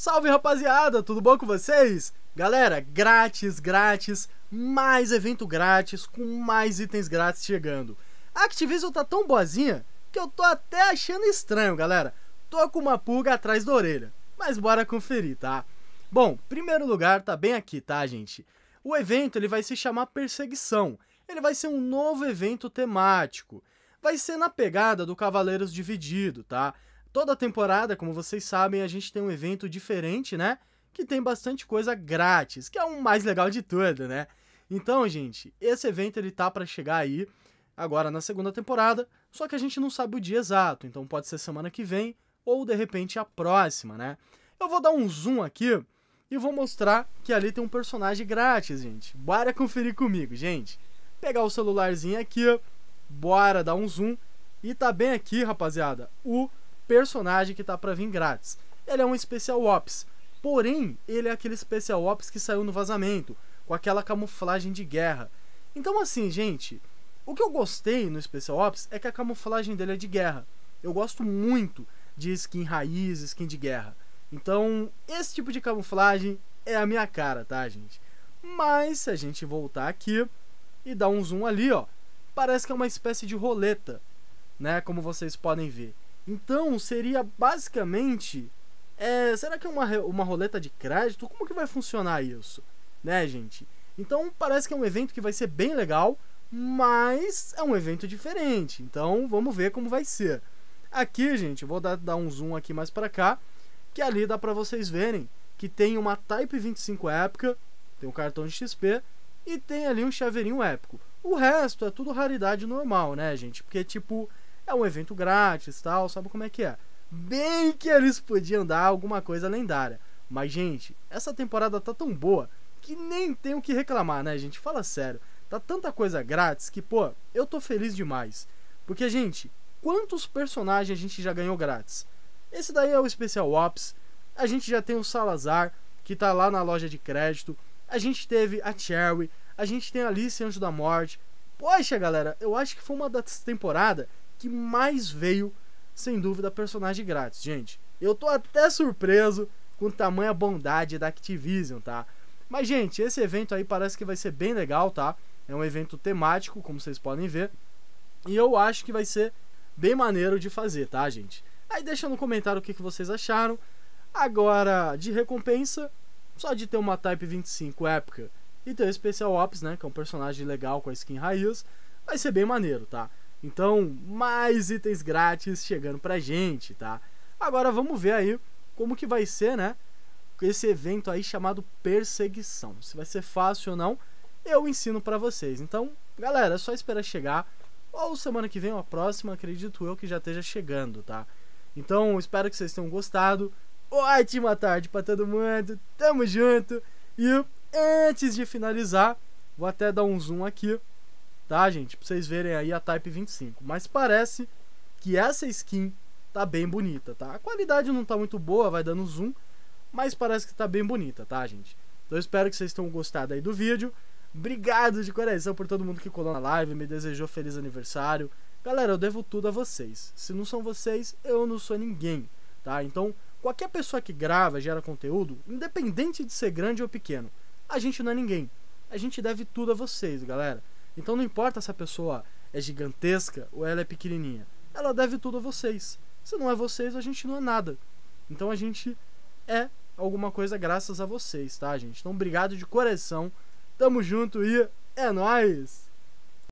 Salve rapaziada, tudo bom com vocês? Galera, grátis, grátis, mais evento grátis, com mais itens grátis chegando. A Activision tá tão boazinha que eu tô até achando estranho, galera. Tô com uma pulga atrás da orelha, mas bora conferir, tá? Bom, primeiro lugar tá bem aqui, tá, gente? O evento ele vai se chamar Perseguição. Ele vai ser um novo evento temático. Vai ser na pegada do Cavaleiros Dividido, tá? Toda temporada, como vocês sabem, a gente tem um evento diferente, né? Que tem bastante coisa grátis, que é o mais legal de tudo, né? Então, gente, esse evento ele tá para chegar aí agora na segunda temporada, só que a gente não sabe o dia exato, então pode ser semana que vem ou de repente a próxima, né? Eu vou dar um zoom aqui e vou mostrar que ali tem um personagem grátis, gente. Bora conferir comigo, gente. Pegar o celularzinho aqui, bora dar um zoom e tá bem aqui, rapaziada, o personagem que tá para vir grátis. Ele é um Special Ops, porém ele é aquele Special Ops que saiu no vazamento, com aquela camuflagem de guerra. Então assim, gente, o que eu gostei no Special Ops é que a camuflagem dele é de guerra. Eu gosto muito de skin raiz, skin de guerra. Então, esse tipo de camuflagem é a minha cara, tá, gente? Mas se a gente voltar aqui e dar um zoom ali, ó, parece que é uma espécie de roleta, né, como vocês podem ver. Então seria basicamente. É, será que é uma, uma roleta de crédito? Como que vai funcionar isso? Né, gente? Então parece que é um evento que vai ser bem legal, mas é um evento diferente. Então vamos ver como vai ser. Aqui, gente, vou dar, dar um zoom aqui mais para cá, que ali dá para vocês verem que tem uma Type 25 épica, tem um cartão de XP e tem ali um chaveirinho épico. O resto é tudo raridade normal, né, gente? Porque tipo é um evento grátis, tal, sabe como é que é? Bem que eles podiam dar alguma coisa lendária. Mas, gente, essa temporada tá tão boa que nem tem o que reclamar, né, gente? Fala sério. Tá tanta coisa grátis que, pô, eu tô feliz demais. Porque, gente, quantos personagens a gente já ganhou grátis? Esse daí é o Special Ops. A gente já tem o Salazar, que tá lá na loja de crédito. A gente teve a Cherry. A gente tem a Alice Anjo da Morte. Poxa, galera, eu acho que foi uma das temporadas que mais veio, sem dúvida, personagem grátis. Gente, eu tô até surpreso com tamanha bondade da Activision, tá? Mas, gente, esse evento aí parece que vai ser bem legal, tá? É um evento temático, como vocês podem ver. E eu acho que vai ser bem maneiro de fazer, tá, gente? Aí deixa no comentário o que, que vocês acharam. Agora, de recompensa, só de ter uma Type 25 épica e ter o Special Ops, né? Que é um personagem legal com a skin raiz, vai ser bem maneiro, tá? Então, mais itens grátis chegando pra gente, tá? Agora vamos ver aí como que vai ser, né? Esse evento aí chamado perseguição. Se vai ser fácil ou não, eu ensino para vocês. Então, galera, é só esperar chegar ou semana que vem ou a próxima, acredito eu que já esteja chegando, tá? Então, espero que vocês tenham gostado. Ótima tarde para todo mundo. Tamo junto. E antes de finalizar, vou até dar um zoom aqui tá, gente? Pra vocês verem aí a Type 25. Mas parece que essa skin tá bem bonita, tá? A qualidade não tá muito boa, vai dando zoom, mas parece que tá bem bonita, tá, gente? Então eu espero que vocês tenham gostado aí do vídeo. Obrigado de coração por todo mundo que colou na live, me desejou feliz aniversário. Galera, eu devo tudo a vocês. Se não são vocês, eu não sou ninguém, tá? Então, qualquer pessoa que grava, gera conteúdo, independente de ser grande ou pequeno, a gente não é ninguém. A gente deve tudo a vocês, galera. Então não importa se a pessoa é gigantesca ou ela é pequenininha. Ela deve tudo a vocês. Se não é vocês, a gente não é nada. Então a gente é alguma coisa graças a vocês, tá, gente? Então obrigado de coração. Tamo junto e é nós.